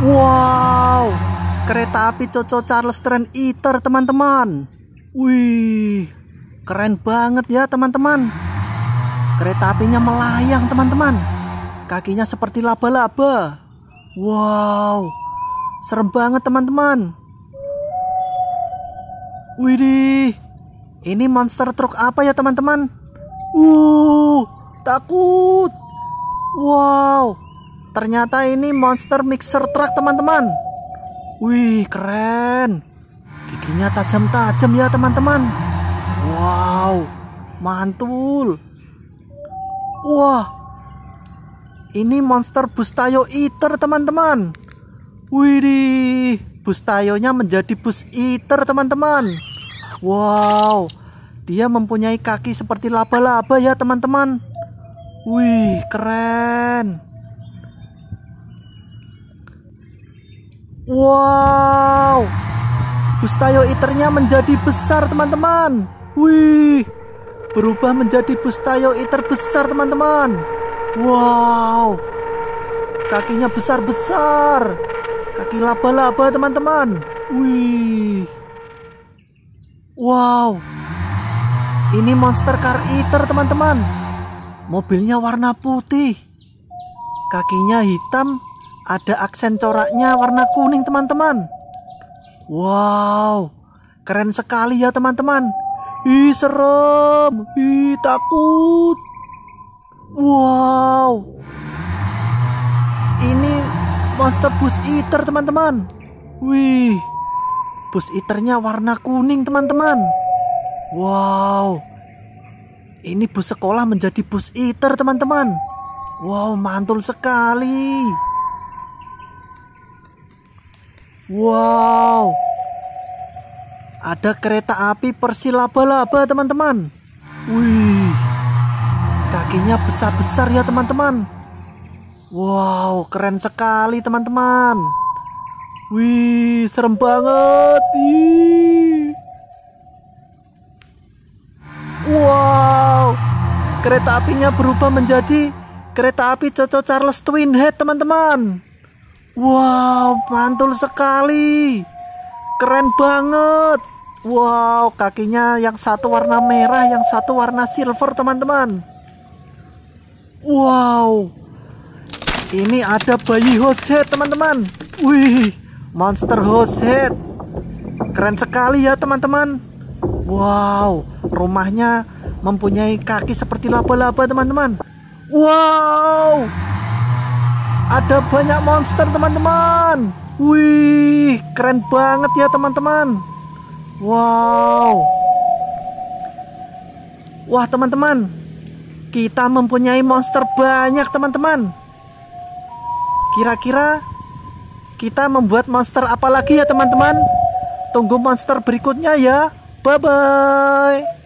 Wow, kereta api Coco Charles Trend Eater teman-teman. Wih, keren banget ya teman-teman. Kereta apinya melayang teman-teman. Kakinya seperti laba-laba. Wow, serem banget teman-teman. Widih, ini monster truk apa ya teman-teman? Uh, takut. Wow, Ternyata ini monster mixer truck teman-teman Wih keren Giginya tajam-tajam ya teman-teman Wow Mantul Wah Ini monster bus tayo eater teman-teman Widih Bus tayonya menjadi bus eater teman-teman Wow Dia mempunyai kaki seperti laba-laba ya teman-teman Wih keren Wow, Bustayo Iternya menjadi besar teman-teman. Wih, berubah menjadi Bustayo Iter besar teman-teman. Wow, kakinya besar-besar. Kaki laba-laba teman-teman. Wih, wow, ini monster car eater teman-teman. Mobilnya warna putih, kakinya hitam, ada aksen coraknya warna kuning teman-teman. Wow, keren sekali ya teman-teman. Ih serem, ih takut. Wow, ini monster bus eater teman-teman. Wih, bus eaternya warna kuning teman-teman. Wow, ini bus sekolah menjadi bus eater teman-teman. Wow, mantul sekali. Wow. Ada kereta api persilaba-laba, teman-teman. Wih. Kakinya besar-besar ya, teman-teman. Wow, keren sekali, teman-teman. Wih, serem banget. Ih. Wow. Kereta apinya berubah menjadi kereta api Coco Charles Twin Head, teman-teman. Wow, mantul sekali. Keren banget. Wow, kakinya yang satu warna merah, yang satu warna silver, teman-teman. Wow. Ini ada bayi host teman-teman. Wih, monster host Keren sekali ya, teman-teman. Wow, rumahnya mempunyai kaki seperti laba-laba, teman-teman. Wow. Ada banyak monster teman-teman Wih keren banget ya teman-teman Wow Wah teman-teman Kita mempunyai monster banyak teman-teman Kira-kira Kita membuat monster apa lagi ya teman-teman Tunggu monster berikutnya ya Bye-bye